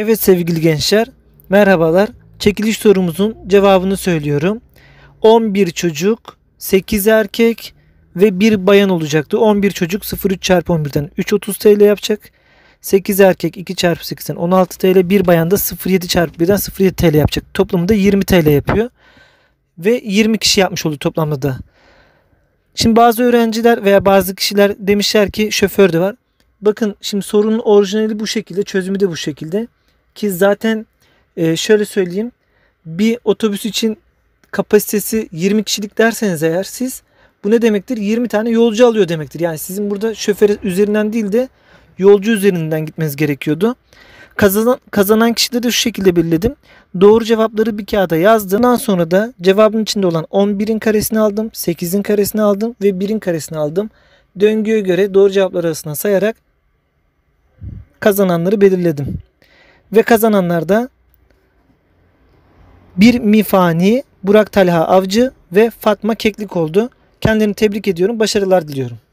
Evet sevgili gençler, merhabalar. Çekiliş sorumuzun cevabını söylüyorum. 11 çocuk, 8 erkek ve 1 bayan olacaktı. 11 çocuk 03 çarpı 11'den 3.30 TL yapacak. 8 erkek 2 çarpı 8'den 16 TL. 1 bayan da 07 çarpı 1'den 07 TL yapacak. Toplamda 20 TL yapıyor. Ve 20 kişi yapmış oldu toplamda da. Şimdi bazı öğrenciler veya bazı kişiler demişler ki şoför de var. Bakın şimdi sorunun orijinali bu şekilde, çözümü de bu şekilde. Ki zaten e, şöyle söyleyeyim. Bir otobüs için kapasitesi 20 kişilik derseniz eğer siz bu ne demektir? 20 tane yolcu alıyor demektir. Yani sizin burada şoför üzerinden değil de yolcu üzerinden gitmeniz gerekiyordu. Kazanan, kazanan kişileri şu şekilde belirledim. Doğru cevapları bir kağıda yazdım. Ondan sonra da cevabın içinde olan 11'in karesini aldım, 8'in karesini aldım ve 1'in karesini aldım. Döngüye göre doğru cevaplar arasında sayarak kazananları belirledim. Ve kazananlar da bir Mifani, Burak Talha Avcı ve Fatma Keklik oldu. Kendilerini tebrik ediyorum. Başarılar diliyorum.